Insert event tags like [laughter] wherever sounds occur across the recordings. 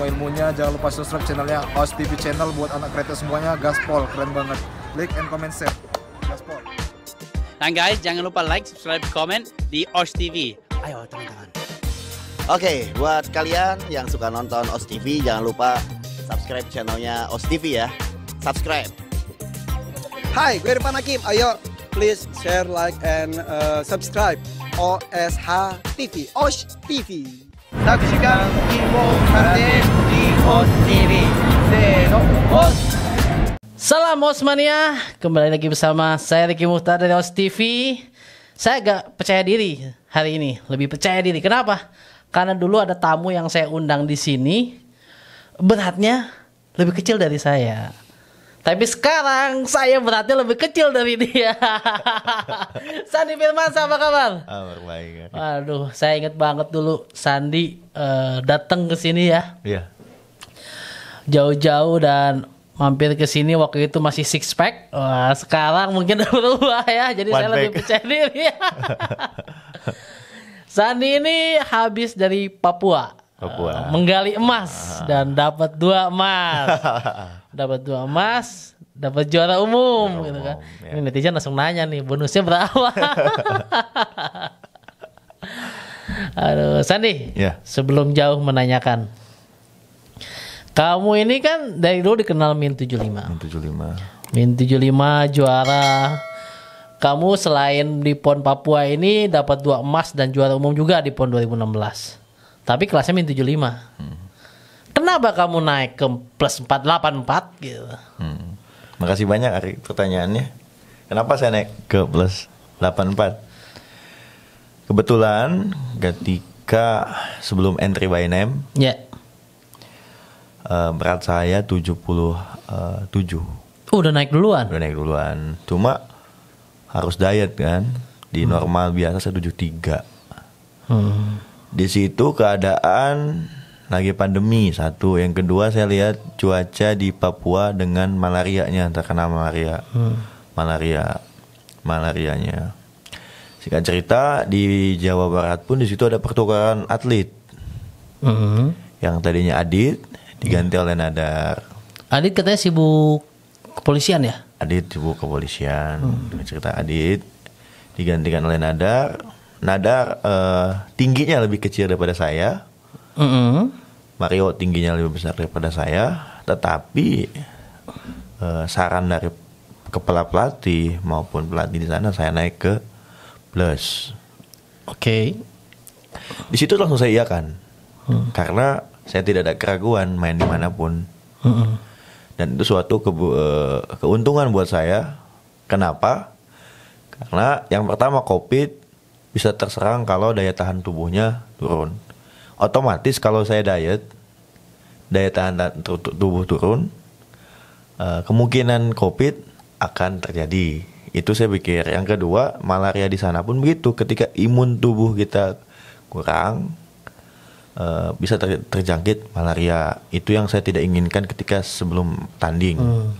semua ilmunya. Jangan lupa subscribe channelnya os TV Channel buat anak kreatif semuanya. Gaspol, keren banget. Like and comment share. Gaspol. Dan guys, jangan lupa like, subscribe, comment di os TV. Ayo teman-teman. Oke, okay, buat kalian yang suka nonton Os TV, jangan lupa subscribe channelnya Os TV ya. Subscribe. Hai, gue Irfan Hakim. Ayo, please share, like, and uh, subscribe OSH TV. Osh TV. Salam Osmania, kembali lagi bersama saya Ricky Muhtar dari Os TV. Saya agak percaya diri hari ini, lebih percaya diri. Kenapa? Karena dulu ada tamu yang saya undang di sini, beratnya lebih kecil dari saya. Tapi sekarang saya beratnya lebih kecil dari dia. [laughs] Sandi Firman, apa kabar? Ah, baik. Waduh, saya ingat banget dulu Sandi uh, eh, datang ke sini ya. Iya. Jauh-jauh dan mampir ke sini waktu itu masih six pack. Wah, sekarang mungkin udah berubah ya. Jadi One saya pack. lebih percaya diri. Ya. [laughs] Sandi ini habis dari Papua. Papua. Uh, menggali emas uh. dan dapat dua emas. [laughs] dapat dua emas, dapat juara umum, gitu kan. Ya. Ini netizen langsung nanya nih, bonusnya berapa? [laughs] Aduh, Sandi. Ya. Sebelum jauh menanyakan. Kamu ini kan dari dulu dikenal Min 75. Min 75. Min 75 juara. Kamu selain di PON Papua ini dapat dua emas dan juara umum juga di PON 2016. Tapi kelasnya min 75. Hmm. Kenapa kamu naik ke plus 484 gitu? Hmm. Makasih banyak Ari pertanyaannya. Kenapa saya naik ke plus 84? Kebetulan ketika sebelum entry by name. Yeah. Ya. Uh, berat saya 77. Uh, eh, udah naik duluan. Udah naik duluan. Cuma harus diet kan. Di hmm. normal biasa saya 73. Hmm. Di situ keadaan lagi pandemi satu, yang kedua saya lihat cuaca di Papua dengan malaria nya terkena malaria, hmm. malaria, malarianya. Singkat cerita di Jawa Barat pun di situ ada pertukaran atlet, hmm. yang tadinya Adit diganti hmm. oleh Nadar. Adit katanya sibuk kepolisian ya? Adit sibuk kepolisian. Hmm. Cerita Adit digantikan oleh Nadar Nadar uh, tingginya lebih kecil daripada saya. Mm -hmm. Mario tingginya lebih besar daripada saya, tetapi uh, saran dari kepala pelatih maupun pelatih di sana saya naik ke plus. Oke. Okay. Di situ langsung saya iakan. mm. Karena saya tidak ada keraguan main dimanapun. Hmm. Dan itu suatu ke eh, keuntungan buat saya. Kenapa? Karena yang pertama COVID bisa terserang kalau daya tahan tubuhnya turun. Otomatis kalau saya diet, daya tahan tubuh turun, eh, kemungkinan COVID akan terjadi. Itu saya pikir. Yang kedua, malaria di sana pun begitu. Ketika imun tubuh kita kurang, eh, bisa terjangkit malaria. Itu yang saya tidak inginkan ketika sebelum tanding. Hmm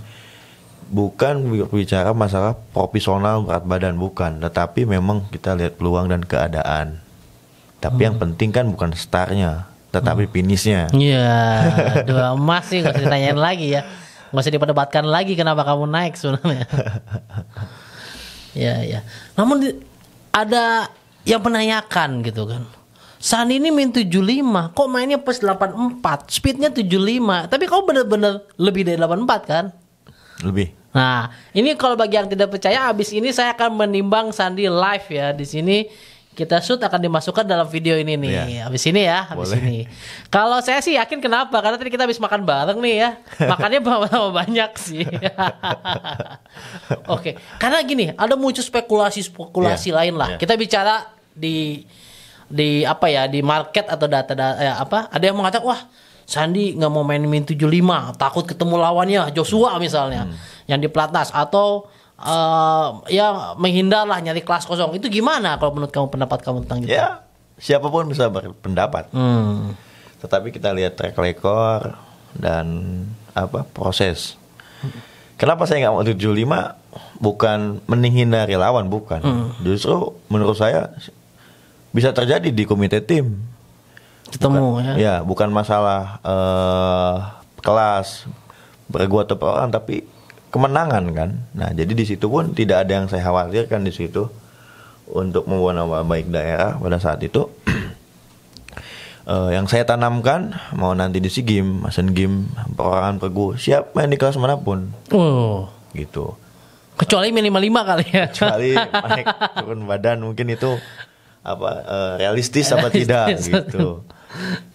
bukan bicara masalah profesional berat badan bukan, tetapi memang kita lihat peluang dan keadaan. Tapi hmm. yang penting kan bukan startnya, tetapi hmm. finishnya. Iya, dua emas sih nggak usah ditanyain [laughs] lagi ya, nggak usah diperdebatkan lagi kenapa kamu naik sebenarnya. Iya iya. namun ada yang menanyakan gitu kan. Sani ini main 75 Kok mainnya plus 84 Speednya 75 Tapi kau bener-bener lebih dari 84 kan? Lebih Nah, ini kalau bagi yang tidak percaya, abis ini saya akan menimbang Sandi live ya di sini. Kita shoot akan dimasukkan dalam video ini nih. Yeah. Abis ini ya, abis Boleh. ini. Kalau saya sih yakin kenapa? Karena tadi kita habis makan bareng nih ya. Makannya bawa-bawa [laughs] banyak sih. [laughs] Oke, okay. karena gini, ada muncul spekulasi-spekulasi yeah. lain lah. Yeah. Kita bicara di di apa ya di market atau data, data ya eh, apa ada yang mengatakan wah Sandi nggak mau main min 75 takut ketemu lawannya Joshua misalnya hmm yang di pelatnas atau uh, ya menghindarlah nyari kelas kosong itu gimana kalau menurut kamu pendapat kamu tentang itu? Ya siapapun bisa berpendapat. Hmm. Tetapi kita lihat track record dan apa proses. Kenapa saya nggak mau 75? Bukan menghindari relawan bukan. Hmm. Justru menurut saya bisa terjadi di komite tim. Ketemu bukan, ya. Ya, bukan masalah uh, kelas bergua atau orang, tapi kemenangan kan. Nah, jadi di situ pun tidak ada yang saya khawatirkan di situ untuk membuat nama baik daerah pada saat itu. uh, [clears throat] yang saya tanamkan mau nanti di SEA game, Asian game, perorangan pergu, siap main di kelas manapun. Oh. Gitu. Kecuali minimal lima kali ya. Kecuali [laughs] naik turun badan mungkin itu apa uh, eh, realistis, realistis apa tidak gitu. [laughs]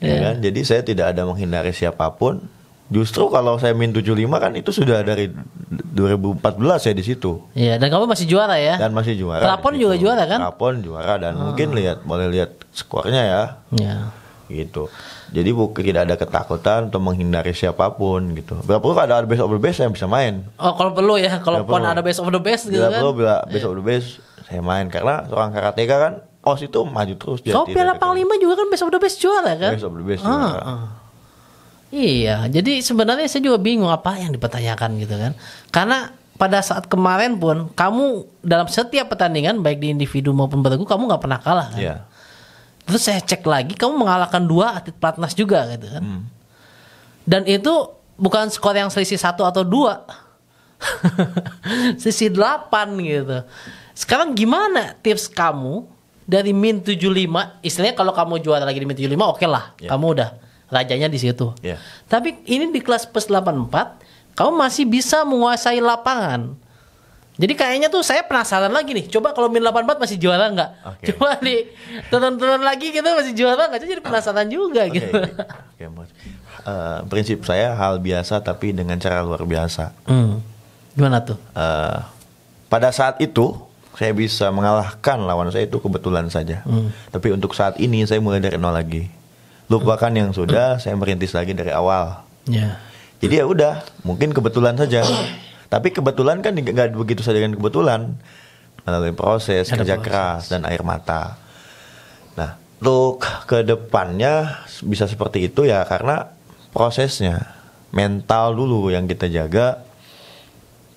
Ya. ya kan? Jadi saya tidak ada menghindari siapapun Justru kalau saya min 75 kan itu sudah dari 2014 ya di situ. Iya, dan kamu masih juara ya? Dan masih juara. Prapon juga juara kan? Prapon juara dan oh. mungkin lihat boleh lihat skornya ya. Iya. Gitu. Jadi bukan tidak ada ketakutan untuk menghindari siapapun gitu. Bila perlu ada best of the best saya bisa main. Oh, kalau perlu ya, kalau pun ada best of the best gitu bila kan. Perlu bila iya. best yeah. of the best saya main karena seorang karateka kan OS itu maju terus dia. Kau Piala Panglima juga kan best of the best juara kan? Best of the best. Ah, juara. Ah. Iya, jadi sebenarnya saya juga bingung apa yang dipertanyakan gitu kan. Karena pada saat kemarin pun kamu dalam setiap pertandingan baik di individu maupun bertemu kamu nggak pernah kalah kan. Yeah. Terus saya cek lagi kamu mengalahkan dua atlet pelatnas juga gitu kan. Hmm. Dan itu bukan skor yang selisih satu atau dua, [laughs] selisih delapan gitu. Sekarang gimana tips kamu dari min 75 istilahnya kalau kamu juara lagi di min 75 oke okay lah yeah. kamu udah rajanya di situ. Yeah. Tapi ini di kelas plus 84 kamu masih bisa menguasai lapangan. Jadi kayaknya tuh saya penasaran lagi nih. Coba kalau min 84 masih juara nggak? Okay. Coba nih tonton-tonton lagi gitu masih juara nggak? Jadi penasaran juga okay. gitu. Okay. Uh, eh, prinsip saya hal biasa tapi dengan cara luar biasa. Hmm. Gimana tuh? Uh, pada saat itu saya bisa mengalahkan lawan saya itu kebetulan saja. Hmm. Tapi untuk saat ini saya mulai dari nol lagi lupakan yang sudah saya merintis lagi dari awal ya. jadi ya udah mungkin kebetulan saja tapi kebetulan kan nggak begitu saja dengan kebetulan melalui proses Ada kerja proses. keras dan air mata nah untuk kedepannya bisa seperti itu ya karena prosesnya mental dulu yang kita jaga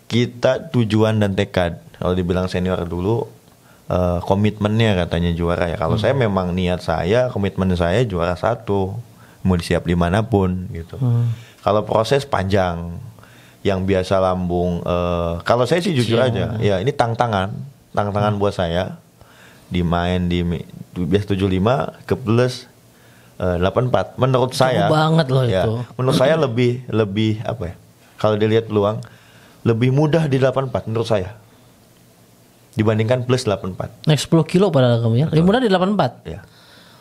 kita tujuan dan tekad kalau dibilang senior dulu uh, komitmennya katanya juara ya. Kalau hmm. saya memang niat saya, komitmen saya juara satu, mau disiap dimanapun gitu. Hmm. Kalau proses panjang, yang biasa lambung, uh, kalau saya sih jujur Siang. aja, hmm. ya ini tantangan, tantangan hmm. buat saya dimain di bias tujuh lima ke plus eh, delapan empat menurut saya banget loh ya, itu menurut saya lebih lebih apa ya kalau dilihat peluang lebih mudah di delapan empat menurut saya dibandingkan plus 84. Naik 10 kilo padahal kamu ya. Lebih mudah di 84. Iya.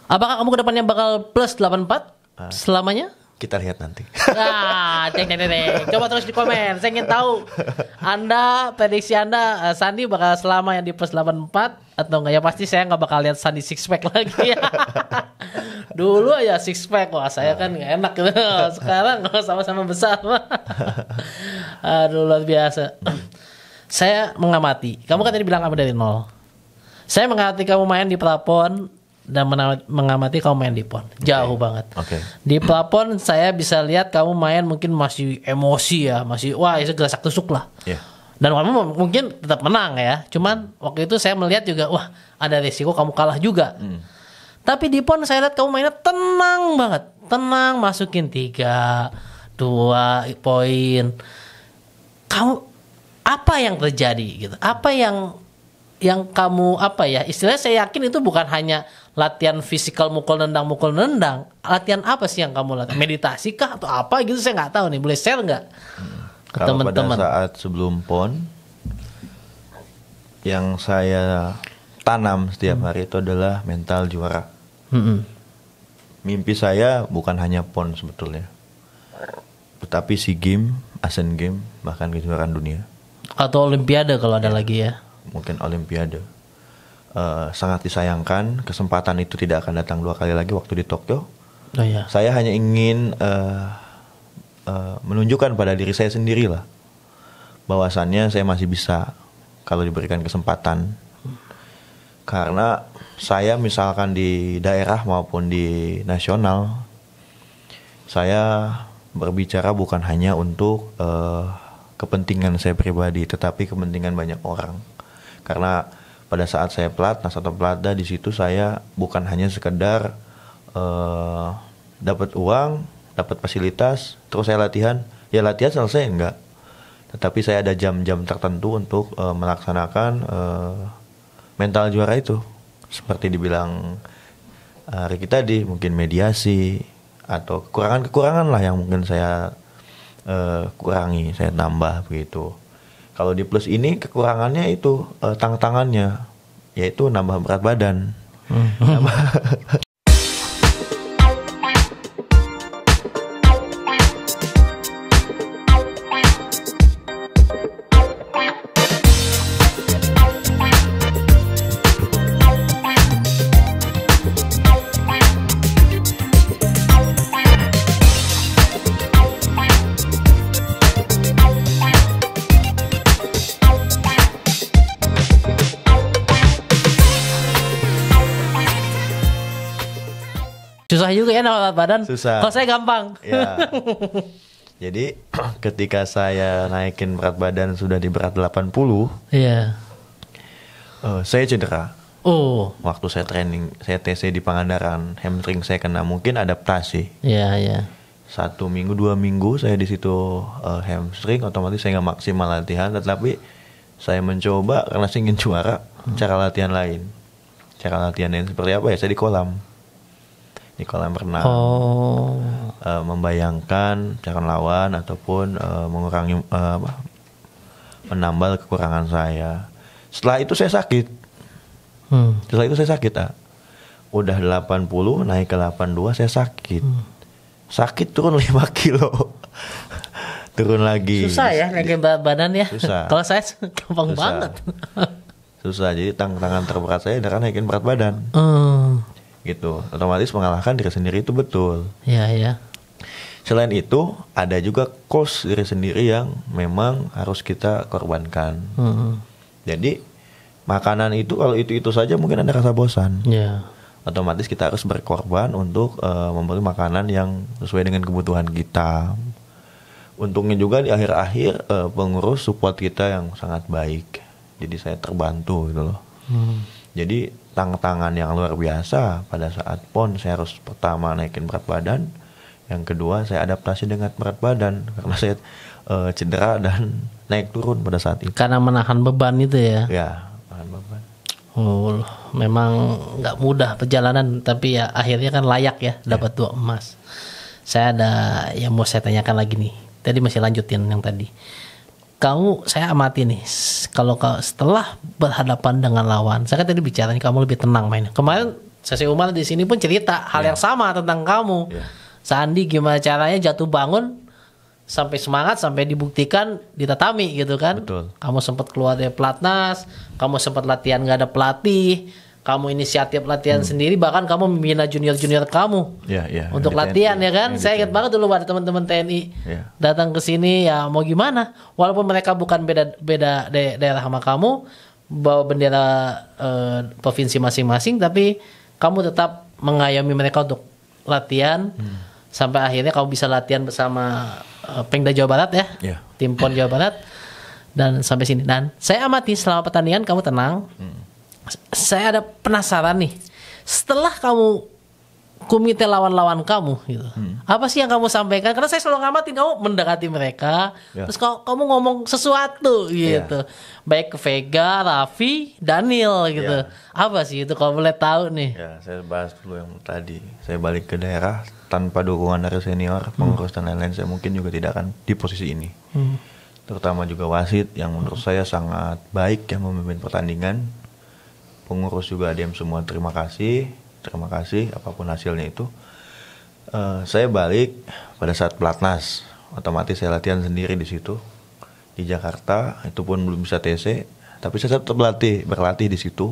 Apakah kamu kedepannya bakal plus 84 uh, ah. selamanya? Kita lihat nanti. ceng, cek, cek, cek. Coba terus di komen. Saya ingin tahu Anda prediksi Anda uh, Sandi bakal selama yang di plus 84 atau enggak ya pasti saya nggak bakal lihat Sandi six pack [laughs] lagi ya. Dulu aja six pack wah saya kan nggak enak gitu. [laughs] Sekarang oh, sama-sama besar. [laughs] Aduh luar biasa saya mengamati. Kamu kan tadi bilang kamu dari nol. Saya mengamati kamu main di pelapon dan mengamati kamu main di pon. Jauh okay. banget. Okay. Di pelapon saya bisa lihat kamu main mungkin masih emosi ya, masih wah itu ya, gerasak tusuk lah. Yeah. Dan kamu mungkin tetap menang ya. Cuman waktu itu saya melihat juga wah ada resiko kamu kalah juga. Mm. Tapi di pon saya lihat kamu mainnya tenang banget. Tenang masukin tiga, dua poin. Kamu apa yang terjadi gitu apa yang yang kamu apa ya istilahnya saya yakin itu bukan hanya latihan fisikal mukul nendang mukul nendang latihan apa sih yang kamu lakukan meditasi kah atau apa gitu saya nggak tahu nih boleh share nggak hmm. teman-teman saat sebelum pon yang saya tanam setiap hmm. hari itu adalah mental juara hmm. mimpi saya bukan hanya pon sebetulnya tetapi si game Asian Game bahkan kejuaraan dunia atau Olimpiade kalau ada ya, lagi ya mungkin Olimpiade uh, sangat disayangkan kesempatan itu tidak akan datang dua kali lagi waktu di Tokyo oh, ya. saya hanya ingin uh, uh, menunjukkan pada diri saya sendiri lah bahwasannya saya masih bisa kalau diberikan kesempatan karena saya misalkan di daerah maupun di nasional saya berbicara bukan hanya untuk uh, kepentingan saya pribadi, tetapi kepentingan banyak orang. Karena pada saat saya pelatnas atau pelatda di situ saya bukan hanya sekedar uh, dapat uang, dapat fasilitas, terus saya latihan, ya latihan selesai enggak. Tetapi saya ada jam-jam tertentu untuk uh, melaksanakan uh, mental juara itu. Seperti dibilang Riki tadi, mungkin mediasi atau kekurangan-kekurangan lah yang mungkin saya uh, kurangi saya tambah begitu kalau di plus ini kekurangannya itu uh, eh, tang tangannya yaitu nambah berat badan hmm. nambah, [laughs] susah juga ya nama badan. Susah. Kalau saya gampang. Ya. [laughs] Jadi [clears throat] ketika saya naikin berat badan sudah di berat 80 Iya uh, Saya cedera Oh Waktu saya training Saya TC di Pangandaran Hamstring saya kena Mungkin adaptasi Iya iya Satu minggu dua minggu saya di situ uh, hamstring Otomatis saya nggak maksimal latihan Tetapi saya mencoba karena saya ingin juara hmm. Cara latihan lain Cara latihan lain seperti apa ya Saya di kolam di kolam renang. Oh. Uh, membayangkan calon lawan ataupun uh, mengurangi uh, apa, menambal kekurangan saya. Setelah itu saya sakit. Hmm. Setelah itu saya sakit, ah. Udah 80 naik ke 82 saya sakit. Hmm. Sakit turun 5 [laughs] kilo. turun lagi. Susah ya naik badan ya. [laughs] Kalau saya gampang Susah. banget. Susah. Jadi tang tangan terberat saya adalah naikin berat badan. Hmm gitu otomatis mengalahkan diri sendiri itu betul ya ya selain itu ada juga cost diri sendiri yang memang harus kita korbankan hmm. jadi makanan itu kalau itu itu saja mungkin ada rasa bosan ya otomatis kita harus berkorban untuk uh, membeli makanan yang sesuai dengan kebutuhan kita untungnya juga di akhir-akhir uh, pengurus support kita yang sangat baik jadi saya terbantu gitu loh hmm. jadi tantangan yang luar biasa pada saat pon saya harus pertama naikin berat badan yang kedua saya adaptasi dengan berat badan [laughs] karena saya e, cedera dan [laughs] naik turun pada saat itu karena menahan beban itu ya ya menahan beban oh memang nggak mudah perjalanan tapi ya akhirnya kan layak ya, ya. dapat ya. dua emas saya ada yang mau saya tanyakan lagi nih tadi masih lanjutin yang tadi kamu saya amati nih kalau kau setelah berhadapan dengan lawan saya kan tadi bicara kamu lebih tenang main. kemarin saya Umar di sini pun cerita hal yeah. yang sama tentang kamu yeah. Sandi gimana caranya jatuh bangun sampai semangat sampai dibuktikan di gitu kan Betul. kamu sempat keluar dari pelatnas kamu sempat latihan nggak ada pelatih kamu inisiatif latihan hmm. sendiri bahkan kamu membina junior-junior kamu yeah, yeah, untuk latihan TNI, ya kan iya, saya gitu. ingat banget dulu ada teman-teman TNI yeah. datang ke sini ya mau gimana walaupun mereka bukan beda beda da daerah sama kamu bawa bendera eh, provinsi masing-masing tapi kamu tetap mengayomi mereka untuk latihan hmm. sampai akhirnya kamu bisa latihan bersama eh, Pengda Jawa Barat ya yeah. tim PON Jawa Barat dan sampai sini dan saya amati selama pertandingan kamu tenang hmm saya ada penasaran nih. Setelah kamu komite lawan-lawan kamu gitu. Hmm. Apa sih yang kamu sampaikan? Karena saya selalu ngamatin kamu mendekati mereka, ya. terus kamu, kamu ngomong sesuatu gitu. ya. Baik ke Vega, Raffi, Daniel gitu. ya. Apa sih itu kalau boleh tahu nih? Ya, saya bahas dulu yang tadi. Saya balik ke daerah tanpa dukungan dari senior, pengurus dan lain-lain, saya mungkin juga tidak akan di posisi ini. Hmm. Terutama juga wasit yang menurut hmm. saya sangat baik yang memimpin pertandingan pengurus juga ADM semua terima kasih terima kasih apapun hasilnya itu uh, saya balik pada saat pelatnas otomatis saya latihan sendiri di situ di Jakarta itu pun belum bisa TC tapi saya tetap berlatih berlatih di situ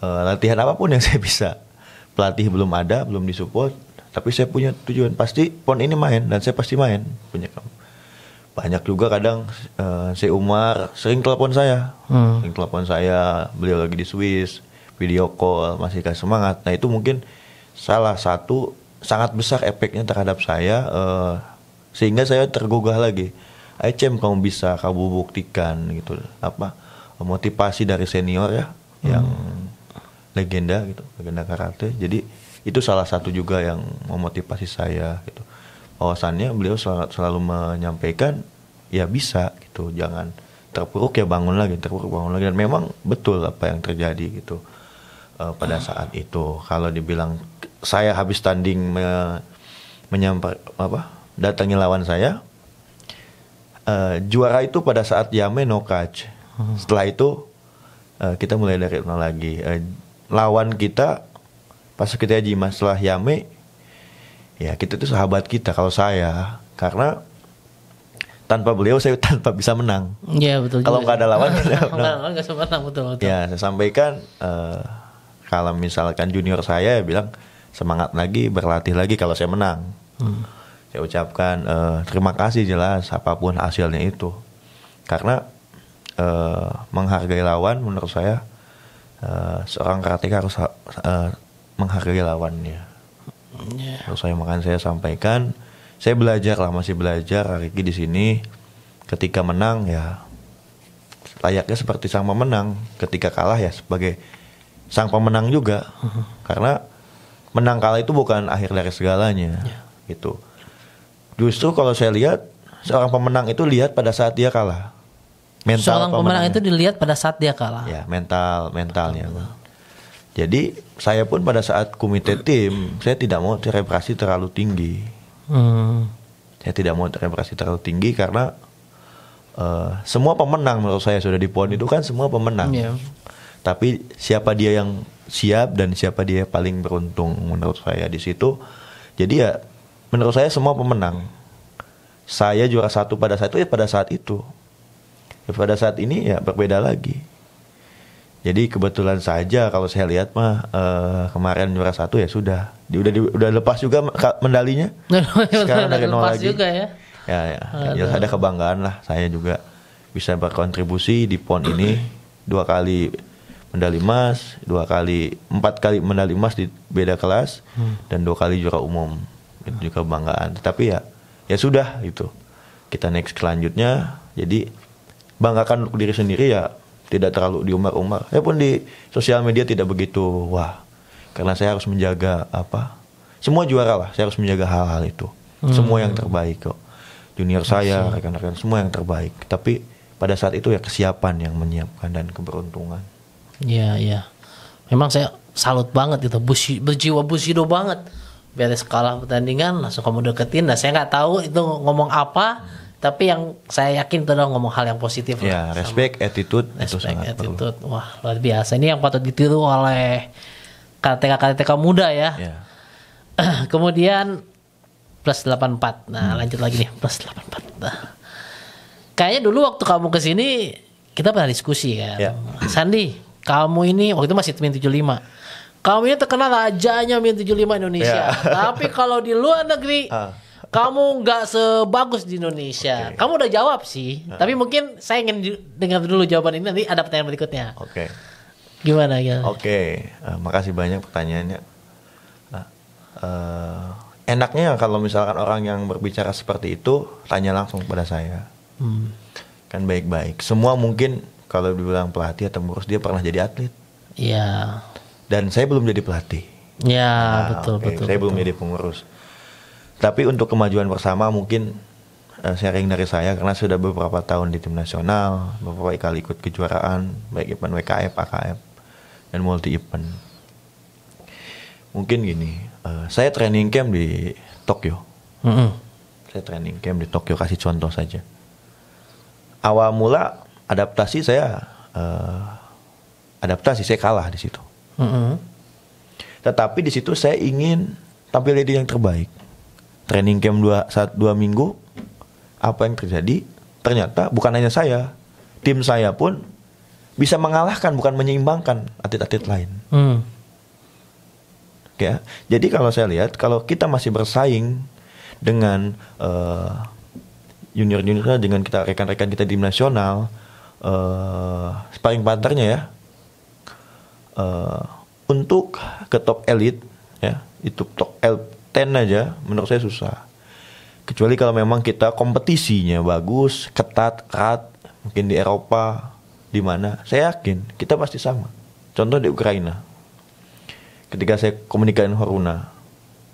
uh, latihan apapun yang [laughs] saya bisa pelatih belum ada belum disupport tapi saya punya tujuan pasti pon ini main dan saya pasti main punya kamu banyak juga kadang uh, si Umar sering telepon saya, hmm. sering telepon saya, beliau lagi di Swiss, video call masih kasih semangat. Nah itu mungkin salah satu sangat besar efeknya terhadap saya uh, sehingga saya tergugah lagi. Cem kamu bisa kamu buktikan gitu apa motivasi dari senior ya hmm. yang legenda gitu legenda karate. Jadi itu salah satu juga yang memotivasi saya gitu wawasannya beliau selalu, selalu menyampaikan ya bisa gitu jangan terpuruk ya bangun lagi terpuruk bangun lagi dan memang betul apa yang terjadi gitu uh, pada saat itu kalau dibilang saya habis tanding me, apa datangi lawan saya uh, juara itu pada saat Yame no catch hmm. setelah itu uh, kita mulai dari nol lagi uh, lawan kita pas kita Jima setelah Yame ya kita itu sahabat kita kalau saya karena tanpa beliau saya [laughs] tanpa bisa menang. Iya betul. Kalau [laughs] nggak ada lawan nggak menang. menang betul betul. Ya saya sampaikan uh, kalau misalkan junior saya ya bilang semangat lagi berlatih lagi kalau saya menang. Hmm. Saya ucapkan uh, terima kasih jelas apapun hasilnya itu karena uh, menghargai lawan menurut saya uh, seorang karateka harus uh, menghargai lawannya. Yeah. saya makan saya sampaikan. Saya belajar lah masih belajar Ariki di sini. Ketika menang ya layaknya seperti sang pemenang. Ketika kalah ya sebagai sang pemenang juga. [laughs] Karena menang kalah itu bukan akhir dari segalanya. Yeah. Gitu. Justru kalau saya lihat seorang pemenang itu lihat pada saat dia kalah. Mental seorang pemenang itu dilihat pada saat dia kalah. Ya, mental, mentalnya. Jadi saya pun pada saat komite tim, saya tidak mau terepresi terlalu tinggi. Hmm. Saya tidak mau terepresi terlalu tinggi karena uh, semua pemenang menurut saya sudah di pon itu kan semua pemenang. Yeah. Tapi siapa dia yang siap dan siapa dia paling beruntung menurut saya di situ. Jadi ya menurut saya semua pemenang. Saya juara satu pada saat itu ya pada saat itu. Ya, pada saat ini ya berbeda lagi. Jadi kebetulan saja kalau saya lihat mah uh, kemarin juara satu ya sudah, di, udah di, udah lepas juga mendalinya. [laughs] Sekarang dari nol lagi. Juga ya. Ya, ya. ya ada kebanggaan lah saya juga bisa berkontribusi di PON ini dua kali medali emas, dua kali empat kali medali emas di beda kelas hmm. dan dua kali juara umum. Itu juga kebanggaan. Tapi ya ya sudah itu Kita next selanjutnya. Jadi banggakan untuk diri sendiri ya tidak terlalu diumbar-umbar. Saya pun di sosial media tidak begitu wah. Karena saya harus menjaga apa? Semua juara lah, saya harus menjaga hal-hal itu. Hmm. Semua yang terbaik kok. Junior saya, rekan-rekan semua yang terbaik. Tapi pada saat itu ya kesiapan yang menyiapkan dan keberuntungan. Iya, iya. Memang saya salut banget itu, busi, berjiwa busido banget. Beres kalah pertandingan langsung kamu deketin. Nah, saya nggak tahu itu ngomong apa. Hmm tapi yang saya yakin itu dong ngomong hal yang positif ya lah, respect sama. attitude respect itu attitude perlu. wah luar biasa ini yang patut ditiru oleh KTK KTK muda ya, ya. [clears throat] kemudian plus 84 nah hmm. lanjut lagi nih plus 84 nah. kayaknya dulu waktu kamu kesini kita pernah diskusi kan ya. Sandi kamu ini waktu itu masih min 75 kamu ini terkenal rajanya min 75 Indonesia ya. tapi kalau di luar negeri ah kamu nggak sebagus di Indonesia. Okay. Kamu udah jawab sih, uh. tapi mungkin saya ingin dengar dulu jawaban ini nanti ada pertanyaan berikutnya. Oke. Okay. Gimana ya? Oke, okay. uh, eh, makasih banyak pertanyaannya. Uh, uh, enaknya kalau misalkan orang yang berbicara seperti itu tanya langsung kepada saya. Hmm. Kan baik-baik. Semua mungkin kalau dibilang pelatih atau pengurus dia pernah jadi atlet. Iya. Yeah. Dan saya belum jadi pelatih. Ya, nah, betul, okay. betul. Saya betul. belum jadi pengurus. Tapi untuk kemajuan bersama mungkin uh, sharing dari saya karena sudah beberapa tahun di tim nasional, beberapa kali ikut kejuaraan baik event WKF, AKF dan multi event. Mungkin gini, uh, saya training camp di Tokyo. Mm -hmm. Saya training camp di Tokyo kasih contoh saja. Awal mula adaptasi saya uh, adaptasi saya kalah di situ. Mm -hmm. Tetapi di situ saya ingin tampil jadi yang terbaik training camp dua saat dua minggu apa yang terjadi ternyata bukan hanya saya tim saya pun bisa mengalahkan bukan menyeimbangkan atlet-atlet lain hmm. ya jadi kalau saya lihat kalau kita masih bersaing dengan uh, eh, junior-junior dengan kita rekan-rekan kita di nasional uh, sparring partnernya ya uh, untuk ke top elite ya itu top elite 10 aja menurut saya susah. Kecuali kalau memang kita kompetisinya bagus, ketat, erat, mungkin di Eropa, di mana, saya yakin kita pasti sama. Contoh di Ukraina. Ketika saya komunikasi Horuna,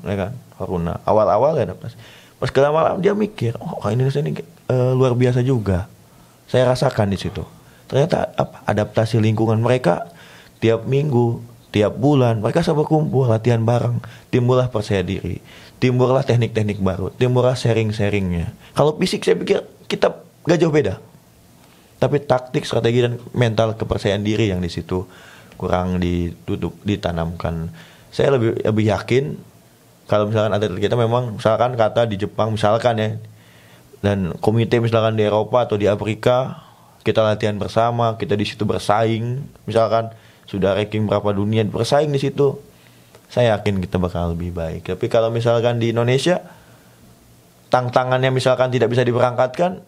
ya kan? Horuna. Awal-awal gak ya, pas. Pas ke malam dia mikir, oh Indonesia ini e, luar biasa juga. Saya rasakan di situ. Ternyata apa, adaptasi lingkungan mereka tiap minggu tiap bulan mereka sama kumpul latihan bareng timbullah percaya diri timbullah teknik-teknik baru timbullah sharing-sharingnya kalau fisik saya pikir kita gak jauh beda tapi taktik strategi dan mental kepercayaan diri yang di situ kurang ditutup ditanamkan saya lebih lebih yakin kalau misalkan atlet kita memang misalkan kata di Jepang misalkan ya dan komite misalkan di Eropa atau di Afrika kita latihan bersama kita di situ bersaing misalkan sudah ranking berapa dunia bersaing di situ saya yakin kita bakal lebih baik tapi kalau misalkan di Indonesia tantangannya misalkan tidak bisa diberangkatkan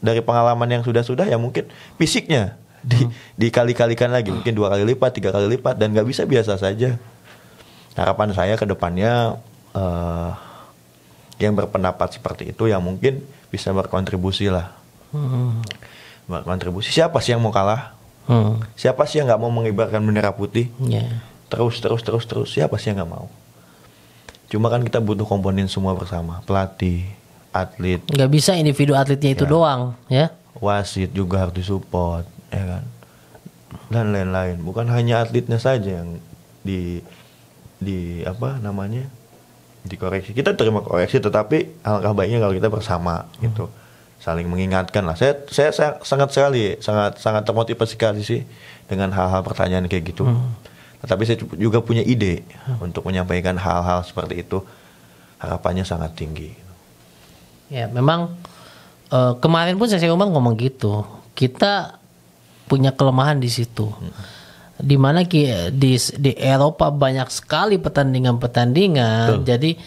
dari pengalaman yang sudah-sudah ya mungkin fisiknya di hmm. dikali-kalikan lagi mungkin dua kali lipat tiga kali lipat dan nggak bisa biasa saja harapan saya ke depannya uh, yang berpendapat seperti itu yang mungkin bisa berkontribusi lah hmm. berkontribusi siapa sih yang mau kalah Hmm. Siapa sih yang nggak mau mengibarkan bendera putih? Yeah. Terus terus terus terus siapa sih yang nggak mau? Cuma kan kita butuh komponen semua bersama, pelatih, atlet. Nggak bisa individu atletnya itu ya. doang, ya? Wasit juga harus disupport, ya kan? Dan lain-lain. Bukan hanya atletnya saja yang di di apa namanya dikoreksi. Kita terima koreksi, tetapi alangkah baiknya kalau kita bersama hmm. gitu saling mengingatkan lah. Saya, saya saya sangat sekali sangat sangat termotivasi sekali sih dengan hal-hal pertanyaan kayak gitu. Hmm. Tetapi saya juga punya ide hmm. untuk menyampaikan hal-hal seperti itu. Harapannya sangat tinggi. Ya, memang uh, kemarin pun saya umang ngomong gitu. Kita punya kelemahan di situ. Hmm. Dimana di, di di Eropa banyak sekali pertandingan-pertandingan. Jadi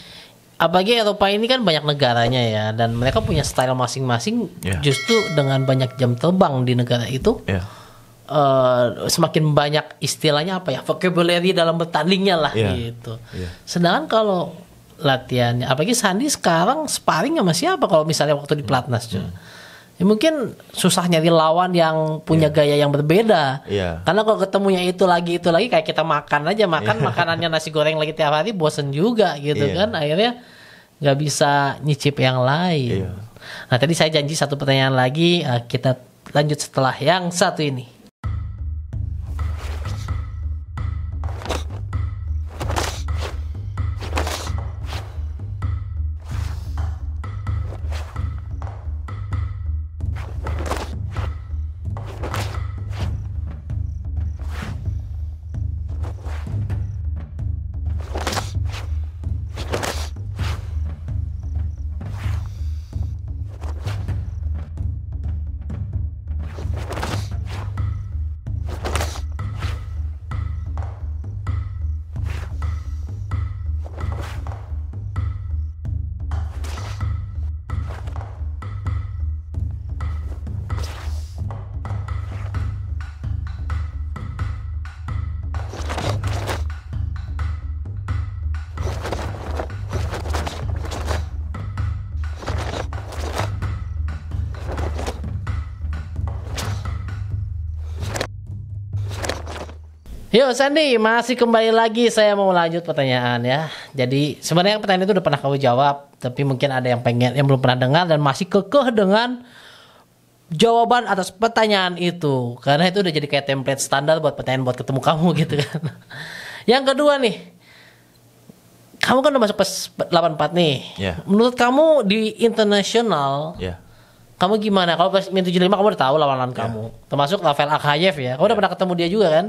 apalagi Eropa ini kan banyak negaranya ya dan mereka punya style masing-masing yeah. justru dengan banyak jam terbang di negara itu yeah. Ya. uh, semakin banyak istilahnya apa ya vocabulary dalam bertandingnya lah yeah. gitu yeah. sedangkan kalau latihannya apalagi Sandi sekarang sparring sama siapa kalau misalnya waktu di pelatnas hmm ya mungkin susah nyari lawan yang punya yeah. gaya yang berbeda. Yeah. Karena kalau ketemunya itu lagi itu lagi kayak kita makan aja makan yeah. makanannya nasi goreng lagi tiap hari bosen juga gitu yeah. kan akhirnya nggak bisa nyicip yang lain. Yeah. Nah tadi saya janji satu pertanyaan lagi eh, kita lanjut setelah yang satu ini. Yo Sandy masih kembali lagi saya mau lanjut pertanyaan ya. Jadi sebenarnya pertanyaan itu udah pernah kamu jawab, tapi mungkin ada yang pengen yang belum pernah dengar dan masih kekeh dengan jawaban atas pertanyaan itu. Karena itu udah jadi kayak template standar buat pertanyaan buat ketemu kamu [laughs] gitu kan. yang kedua nih, kamu kan udah masuk pas 84 nih. Yeah. Menurut kamu di internasional yeah kamu gimana? Kalau pas 75 kamu udah tahu lawan-lawan yeah. kamu. Termasuk Rafael Akayev ya. Kamu yeah. udah ya. pernah ketemu dia juga kan?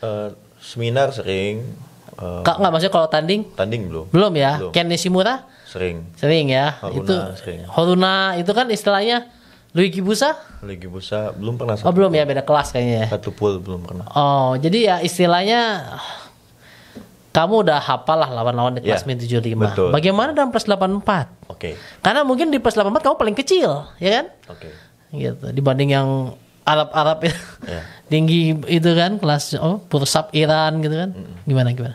Uh, seminar sering. Uh, Kak nggak maksudnya kalau tanding? Tanding belum. Belum ya. Belum. Ken Nishimura? Sering. Sering ya. Haruna itu, sering. Haruna itu kan istilahnya Luigi Busa? Luigi Busa belum pernah. Oh belum ya beda kelas kayaknya. Ya? Satu pool belum pernah. Oh jadi ya istilahnya kamu udah hafal lah lawan-lawan di yeah, ya, tujuh 75. Betul. Bagaimana dalam plus 84? Oke. Okay. Karena mungkin di plus 84 kamu paling kecil, ya kan? Oke. Okay. Gitu dibanding yang Arab-Arab ya. tinggi itu kan kelas oh bursap Iran gitu kan gimana gimana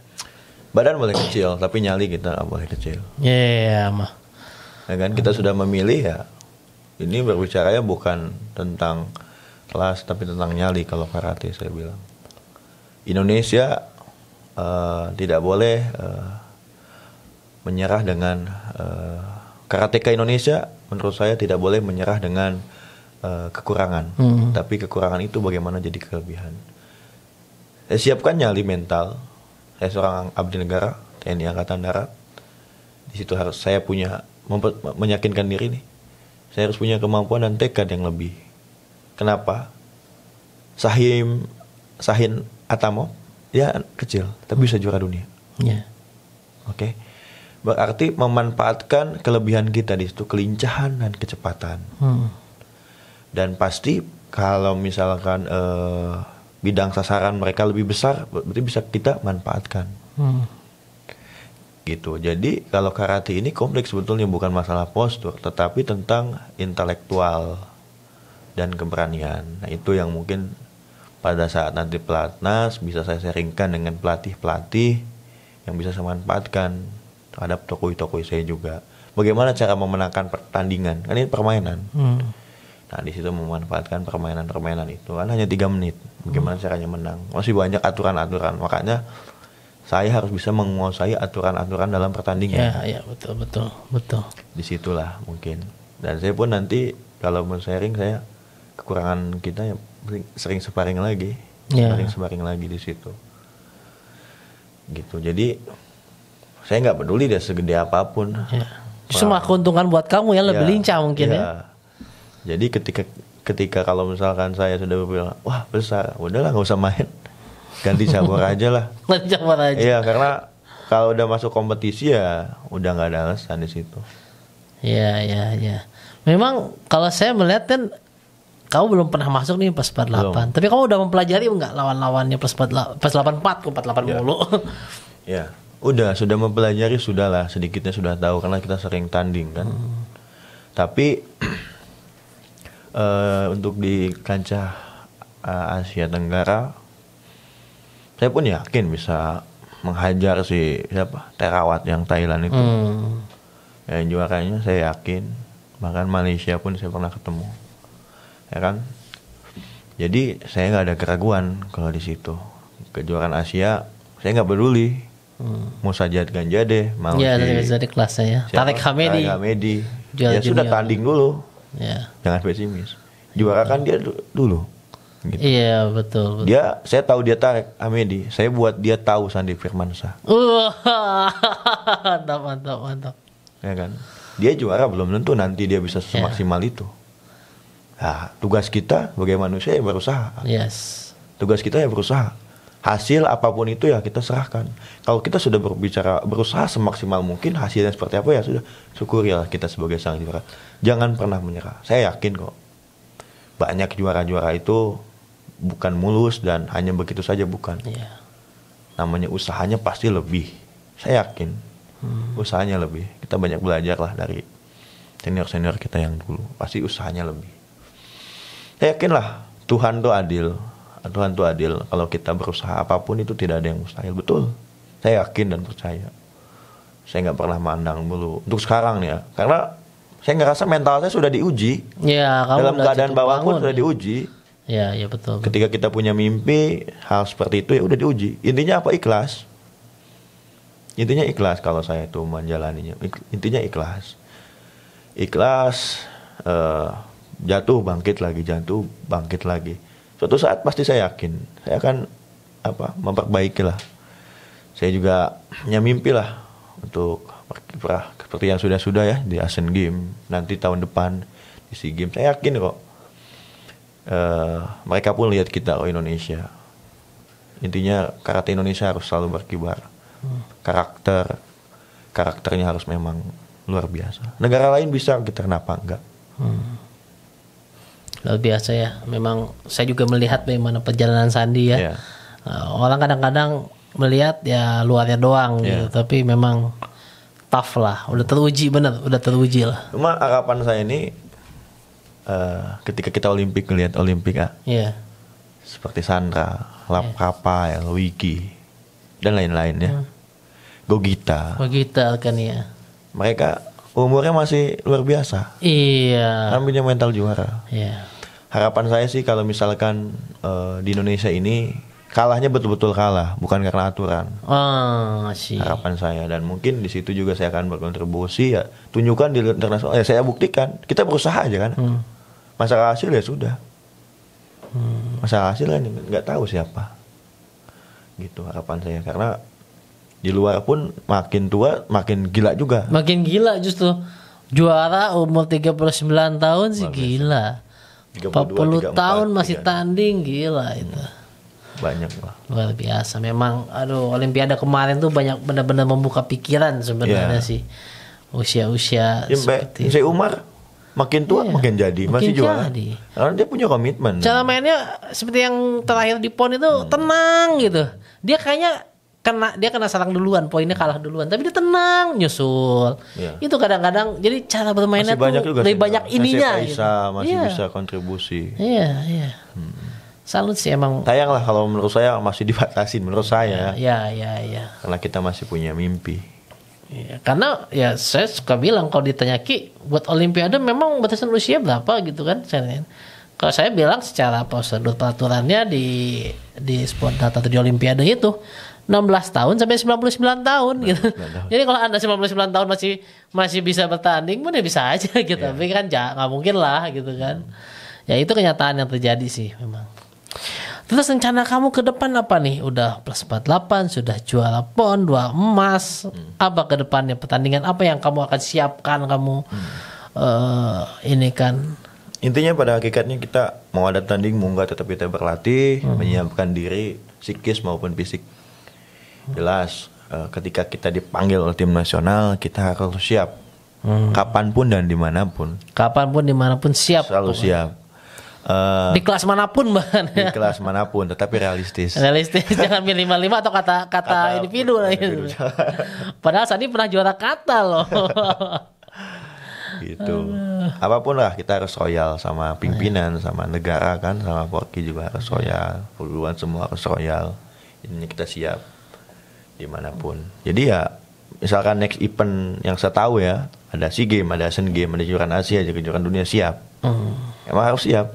badan boleh kecil tapi nyali kita nggak boleh kecil ya yeah, iya, mah ya kan kita hmm. sudah memilih ya ini berbicaranya bukan tentang kelas tapi tentang nyali kalau karate saya bilang Indonesia uh, tidak boleh uh, menyerah dengan uh, karateka Indonesia menurut saya tidak boleh menyerah dengan uh, kekurangan, hmm. tapi kekurangan itu bagaimana jadi kelebihan. Saya eh, siapkan nyali mental. Saya seorang abdi negara TNI Angkatan Darat. Di situ harus saya punya memper, meyakinkan diri nih. Saya harus punya kemampuan dan tekad yang lebih. Kenapa? Sahim Sahin Atamo ya kecil tapi bisa juara dunia. Yeah. Oke. Okay? Berarti memanfaatkan kelebihan kita di situ kelincahan dan kecepatan. Hmm dan pasti kalau misalkan uh, bidang sasaran mereka lebih besar berarti bisa kita manfaatkan hmm. gitu jadi kalau karate ini kompleks sebetulnya bukan masalah postur tetapi tentang intelektual dan keberanian nah, itu yang mungkin pada saat nanti pelatnas bisa saya sharingkan dengan pelatih-pelatih yang bisa saya manfaatkan terhadap tokoi-tokoi saya juga bagaimana cara memenangkan pertandingan kan ini permainan hmm Nah di situ memanfaatkan permainan-permainan itu kan hanya tiga menit. Bagaimana caranya menang? Masih banyak aturan-aturan. Makanya saya harus bisa menguasai aturan-aturan dalam pertandingan. Ya, ya betul betul betul. Disitulah mungkin. Dan saya pun nanti kalau mau sharing saya kekurangan kita ya sering sparring lagi, ya. sering sparring lagi di situ. Gitu. Jadi saya nggak peduli dia segede apapun. Ya. Justru keuntungan buat kamu ya lebih ya, lincah mungkin ya. ya jadi ketika ketika kalau misalkan saya sudah bilang wah besar, udahlah nggak usah main, ganti cabur [laughs] aja lah. Ganti cabur aja. Iya karena kalau udah masuk kompetisi ya udah nggak ada alasan di situ. Iya iya iya. Memang kalau saya melihat kan kamu belum pernah masuk nih pas 48 tapi kamu udah mempelajari nggak lawan-lawannya pas 48 pas 84 ke 48 ya. mulu [laughs] ya udah sudah mempelajari sudahlah sedikitnya sudah tahu karena kita sering tanding kan hmm. tapi Eh, untuk di kancah uh, Asia Tenggara saya pun yakin bisa menghajar si siapa terawat yang Thailand itu hmm. yang juaranya saya yakin bahkan Malaysia pun saya pernah ketemu ya kan jadi saya nggak ada keraguan kalau di situ kejuaraan Asia saya nggak peduli Hmm. Mau sajat ganja deh, mau ya, dari, dari kelasnya ya. Tarik Hamedi. Tarik Hamedi. ya junior. sudah tanding dulu yeah. jangan pesimis juara yeah. kan dia dulu gitu. Iya betul, betul. Dia saya tahu dia tarik Amedi. Saya buat dia tahu Sandi Firmansa [laughs] mantap mantap mantap. Ya kan. Dia juara belum tentu nanti dia bisa ya. semaksimal yeah. itu. Nah, tugas kita sebagai manusia yang berusaha. Yes. Tugas kita yang berusaha hasil apapun itu ya kita serahkan. Kalau kita sudah berbicara berusaha semaksimal mungkin hasilnya seperti apa ya sudah ya kita sebagai sang juara. Jangan pernah menyerah. Saya yakin kok banyak juara-juara itu bukan mulus dan hanya begitu saja bukan. Iya. Namanya usahanya pasti lebih. Saya yakin hmm. usahanya lebih. Kita banyak belajar lah dari senior-senior kita yang dulu. Pasti usahanya lebih. Saya yakin lah Tuhan tuh adil Tuhan itu adil. Kalau kita berusaha apapun itu tidak ada yang mustahil. Betul. Saya yakin dan percaya. Saya nggak pernah mandang dulu. Untuk sekarang nih ya. Karena saya ngerasa mental saya sudah diuji. Ya, kamu Dalam keadaan bawah pun sudah ya. diuji. Ya, ya betul. Ketika kita punya mimpi, hal seperti itu ya udah diuji. Intinya apa? Ikhlas. Intinya ikhlas kalau saya itu menjalaninya. Intinya ikhlas. Ikhlas uh, jatuh bangkit lagi jatuh bangkit lagi suatu saat pasti saya yakin saya akan apa memperbaiki lah saya juga punya mimpi lah untuk berkiprah seperti yang sudah-sudah ya di Asian Games nanti tahun depan di SEA Games saya yakin kok e, mereka pun lihat kita kok Indonesia intinya karate Indonesia harus selalu berkibar hmm. karakter karakternya harus memang luar biasa negara lain bisa kita kenapa enggak hmm luar biasa ya. Memang saya juga melihat bagaimana perjalanan Sandi ya. Yeah. Iya. Orang kadang-kadang melihat ya luarnya doang yeah. gitu, iya. tapi memang tough lah. Udah teruji benar udah teruji lah. Cuma harapan saya ini uh, ketika kita Olimpik melihat Olimpik ah. Yeah. Seperti Sandra, Lap yeah. ya, Wiki dan lain-lain ya. Hmm. Gogita. Gogita kan ya. Mereka umurnya masih luar biasa. Iya. Kan punya mental juara. Iya harapan saya sih kalau misalkan uh, di Indonesia ini kalahnya betul-betul kalah, bukan karena aturan. Oh, ah, sih. Harapan saya dan mungkin di situ juga saya akan berkontribusi ya, tunjukkan di internasional. Ya saya buktikan, kita berusaha aja kan. Hmm. Masalah hasil ya sudah. Hmm. Masalah hasil kan nggak tahu siapa. Gitu harapan saya karena di luar pun makin tua makin gila juga. Makin gila justru. Juara umur 39 tahun sih Bagus. gila. 32, 40 tahun masih iya. tanding gila itu. Banyak lah. Luar biasa. Memang aduh Olimpiade kemarin tuh banyak benar-benar membuka pikiran sebenarnya yeah. sih. Usia-usia ya, seperti Saya Umar makin tua yeah. makin jadi makin masih juara. Jadi. Karena dia punya komitmen. Cara mainnya seperti yang terakhir di PON itu hmm. tenang gitu. Dia kayaknya kena dia kena serang duluan poinnya kalah duluan tapi dia tenang nyusul yeah. itu kadang-kadang jadi cara bermainnya masih tuh banyak juga lebih banyak ininya bisa gitu. masih yeah. bisa kontribusi iya iya hmm. salut sih emang sayang lah kalau menurut saya masih dibatasin menurut saya ya ya ya, ya. karena kita masih punya mimpi ya, karena ya saya suka bilang kalau ditanya Ki buat Olimpiade memang batasan usia berapa gitu kan saya kalau saya bilang secara prosedur peraturannya di di sport data di Olimpiade itu 16 tahun sampai 99 tahun gitu. Tahun. Jadi kalau Anda 99 tahun masih masih bisa bertanding mungkin ya bisa aja [laughs] gitu. Yeah. Tapi kan nggak mungkin lah gitu kan. Hmm. Ya itu kenyataan yang terjadi sih memang. Terus rencana kamu ke depan apa nih? Udah plus 48, sudah juara pon, dua emas. Hmm. Apa ke depannya pertandingan apa yang kamu akan siapkan kamu hmm. uh, ini kan? Intinya pada hakikatnya kita mau ada tanding mau enggak tetap kita berlatih, hmm. menyiapkan diri psikis maupun fisik jelas uh, ketika kita dipanggil oleh tim nasional kita harus siap hmm. kapanpun dan dimanapun kapanpun dimanapun siap selalu pokoknya. siap Uh, di kelas manapun bahkan di kelas manapun tetapi realistis realistis [laughs] jangan milih lima lima atau kata kata, kata individu lah gitu. [laughs] padahal Sandi pernah juara kata loh [laughs] gitu uh. apapun lah kita harus royal sama pimpinan uh. sama negara kan sama Porki juga harus royal perguruan semua harus royal ini kita siap dimanapun. Jadi ya misalkan next event yang saya tahu ya ada SEA Game, ada Asian Game, ada kejuaraan Asia, ada kejuaraan dunia siap. Hmm. Emang harus siap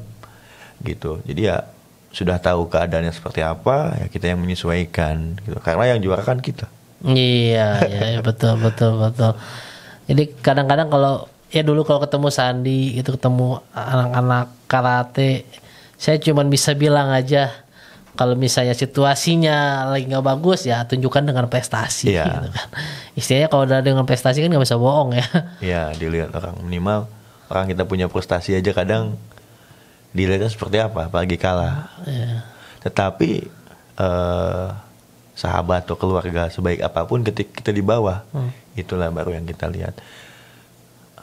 gitu. Jadi ya sudah tahu keadaannya seperti apa ya kita yang menyesuaikan gitu. Karena yang juara kan kita. Iya, iya, iya [laughs] betul betul betul. Jadi kadang-kadang kalau ya dulu kalau ketemu Sandi itu ketemu anak-anak karate saya cuma bisa bilang aja kalau misalnya situasinya lagi nggak bagus ya tunjukkan dengan prestasi yeah. gitu kan. Istilahnya kalau udah dengan prestasi kan nggak bisa bohong ya. Iya, yeah, dilihat orang minimal orang kita punya prestasi aja kadang dilihatnya seperti apa apalagi kalah. Yeah. Tetapi eh, sahabat atau keluarga sebaik apapun ketika kita di bawah hmm. itulah baru yang kita lihat.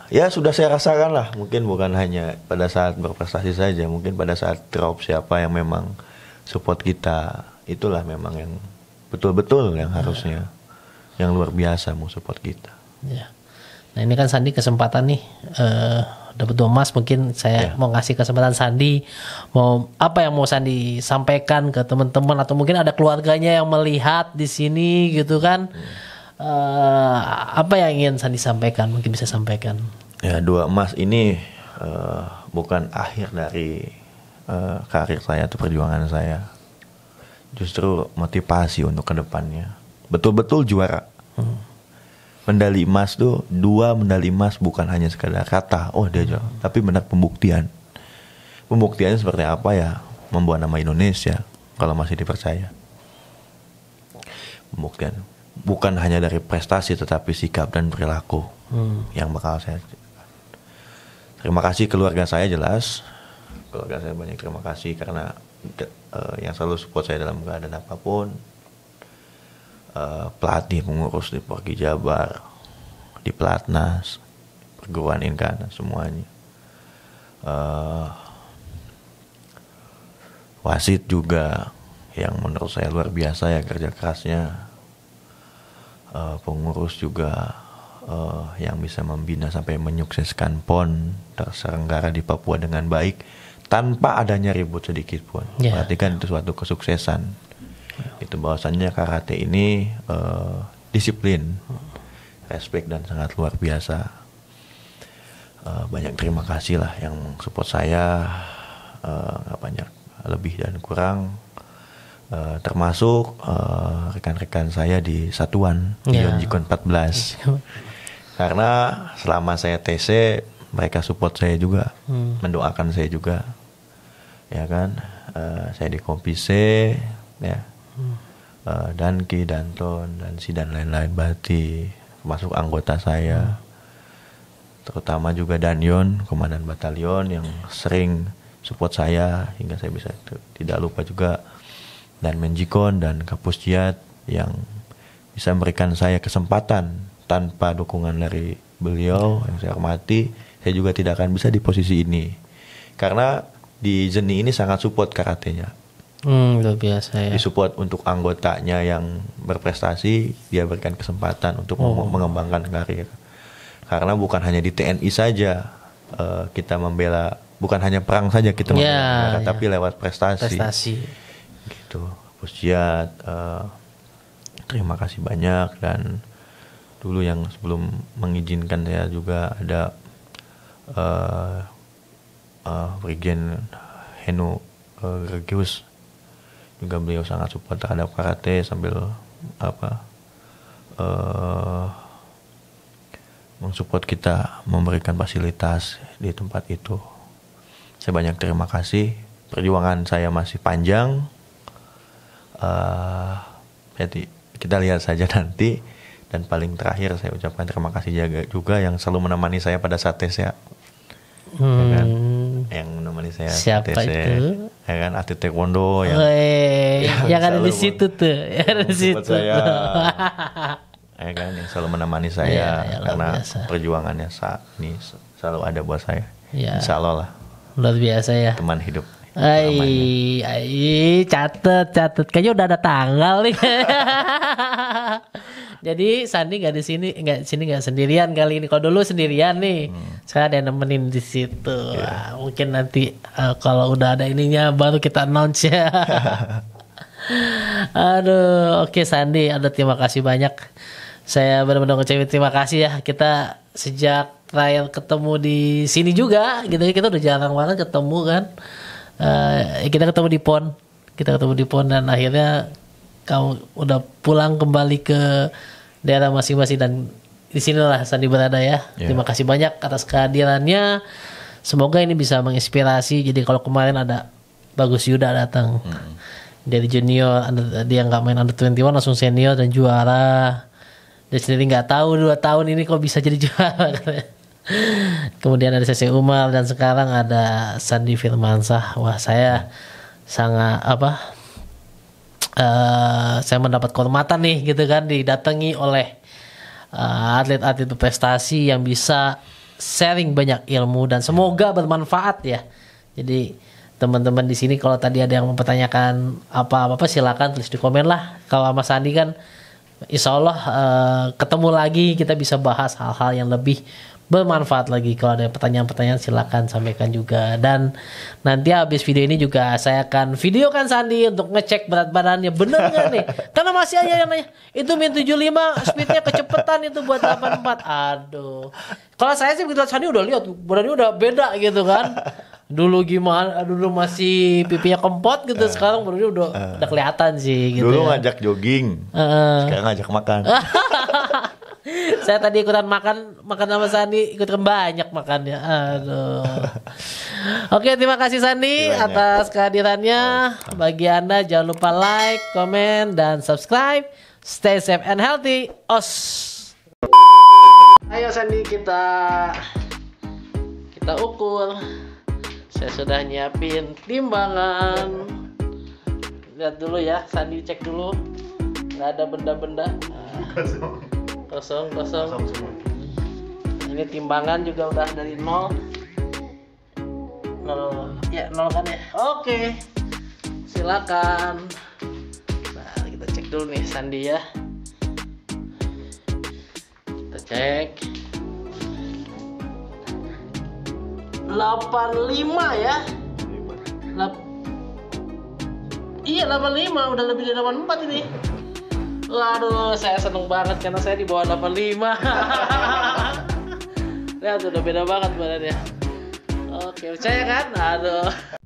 Ya sudah saya rasakan lah mungkin bukan hanya pada saat berprestasi saja mungkin pada saat drop siapa yang memang support kita itulah memang yang betul-betul yang ya. harusnya ya. yang luar biasa mau support kita ya nah ini kan Sandi kesempatan nih uh, dapat dua emas mungkin saya ya. mau ngasih kesempatan Sandi mau apa yang mau Sandi sampaikan ke teman-teman atau mungkin ada keluarganya yang melihat di sini gitu kan ya. Uh, apa yang ingin Sandi sampaikan mungkin bisa sampaikan ya dua emas ini uh, bukan akhir dari uh, karir saya atau perjuangan saya justru motivasi untuk kedepannya betul-betul juara hmm. medali emas tuh dua medali emas bukan hanya sekadar kata oh dia juara hmm. tapi benar pembuktian pembuktiannya seperti apa ya membuat nama Indonesia kalau masih dipercaya pembuktian bukan hanya dari prestasi tetapi sikap dan perilaku hmm. yang bakal saya terima kasih keluarga saya jelas keluarga saya banyak terima kasih karena uh, yang selalu support saya dalam keadaan apapun uh, pelatih pengurus di Pergi Jabar di Pelatnas perguruan Inkana semuanya uh, wasit juga yang menurut saya luar biasa ya kerja kerasnya uh, pengurus juga uh, yang bisa membina sampai menyukseskan PON terselenggara di Papua dengan baik tanpa adanya ribut sedikit pun. Yeah. Berarti kan itu suatu kesuksesan. Yeah. Itu bahwasannya karate ini uh, disiplin, respect dan sangat luar biasa. Uh, banyak terima kasih lah yang support saya uh, banyak lebih dan kurang uh, termasuk rekan rekan-rekan saya di satuan yeah. di ya. Jikon 14 iya. karena selama saya TC mereka support saya juga hmm. mendoakan saya juga ya kan uh, saya di kompi C, ya hmm. uh, eh, dan Danton dan si dan lain-lain Bati masuk anggota saya hmm. terutama juga Danyon komandan batalion yang sering support saya hingga saya bisa tidak lupa juga dan Menjikon dan Kapus yang bisa memberikan saya kesempatan tanpa dukungan dari beliau yang saya hormati saya juga tidak akan bisa di posisi ini karena di Zeni ini sangat support karatenya Hmm, luar biasa ya. support untuk anggotanya yang berprestasi, dia berikan kesempatan untuk oh. mengembangkan karir. Karena bukan hanya di TNI saja uh, kita membela, bukan hanya perang saja kita membela, yeah, ya, karat, yeah. tapi lewat prestasi. Prestasi. Gitu. Pusjat, uh, eh, terima kasih banyak dan dulu yang sebelum mengizinkan saya juga ada uh, eh, uh, eh, Brigjen Henu uh, eh, Regius juga beliau sangat support terhadap karate sambil apa uh, mensupport kita memberikan fasilitas di tempat itu saya banyak terima kasih perjuangan saya masih panjang uh, jadi kita lihat saja [laughs] nanti dan paling terakhir saya ucapkan terima kasih juga yang selalu menemani saya pada saat tes ya hmm. ya kan? yang menemani saya siapa TC, itu ya kan atlet taekwondo yang, oh, iya, iya, iya. [laughs] Wey, yang, yang ada di situ tuh [laughs] ya di situ saya, [laughs] ya kan yang selalu menemani saya ya, ya, karena biasa. perjuangannya saat ini selalu ada buat saya ya. insya Allah lah luar biasa ya teman hidup Ai, ai, catet, catet. Kayaknya udah ada tanggal nih. Jadi Sandi nggak di sini nggak sini nggak sendirian kali ini. Kalau dulu sendirian nih, hmm. sekarang ada yang nemenin di situ. Yeah. Iya. Nah, mungkin nanti uh, kalau udah ada ininya baru kita announce ya. [laughs] Aduh, oke okay, Sandi, ada terima kasih banyak. Saya benar-benar ngecewin terima kasih ya. Kita sejak terakhir ketemu di sini juga, gitu ya kita udah jarang banget ketemu kan. Uh, kita ketemu di pon, kita ketemu di pon dan akhirnya kau udah pulang kembali ke daerah masing-masing dan di sinilah Sandi berada ya. Yeah. Terima kasih banyak atas kehadirannya. Semoga ini bisa menginspirasi. Jadi kalau kemarin ada Bagus Yuda datang hmm. dari junior, dia nggak main under 21 langsung senior dan juara. Dia sendiri nggak tahu dua tahun ini kok bisa jadi [laughs] juara. Kemudian ada Sese Umar dan sekarang ada Sandi Firmansah. Wah saya sangat apa Eh, saya mendapat kehormatan nih gitu kan didatangi oleh atlet eh, atlet-atlet prestasi yang bisa sharing banyak ilmu dan semoga bermanfaat ya. Jadi teman-teman di sini kalau tadi ada yang mempertanyakan apa-apa silakan tulis di komen lah. Kalau sama Sandi kan Insya Allah uh, ketemu lagi kita bisa bahas hal-hal yang lebih bermanfaat lagi kalau ada pertanyaan-pertanyaan silahkan sampaikan juga dan nanti habis video ini juga saya akan videokan Sandi untuk ngecek berat badannya bener gak nih [laughs] karena masih aja yang nanya itu min 75 speednya kecepetan itu buat 84 aduh kalau saya sih begitu Sandi udah lihat badannya udah beda gitu kan dulu gimana dulu masih pipinya kempot gitu uh, sekarang baru udah uh, udah kelihatan sih gitu dulu ya. ngajak jogging uh, sekarang ngajak makan [laughs] [laughs] saya tadi ikutan makan makan sama Sandi ikut kan banyak makannya aduh oke terima kasih Sandi atas kehadirannya bagi anda jangan lupa like comment dan subscribe stay safe and healthy os ayo Sandi kita kita ukur saya sudah nyiapin timbangan lihat dulu ya Sandi cek dulu nggak ada benda-benda nah kosong kosong ini timbangan juga udah dari nol nol ya nol kan ya oke silakan nah kita cek dulu nih sandi ya kita cek 85 ya Lap... iya 85 udah lebih dari 84 ini Waduh, saya seneng banget karena saya di bawah 85. [laughs] Lihat udah beda banget badannya. Oke, percaya kan? Aduh.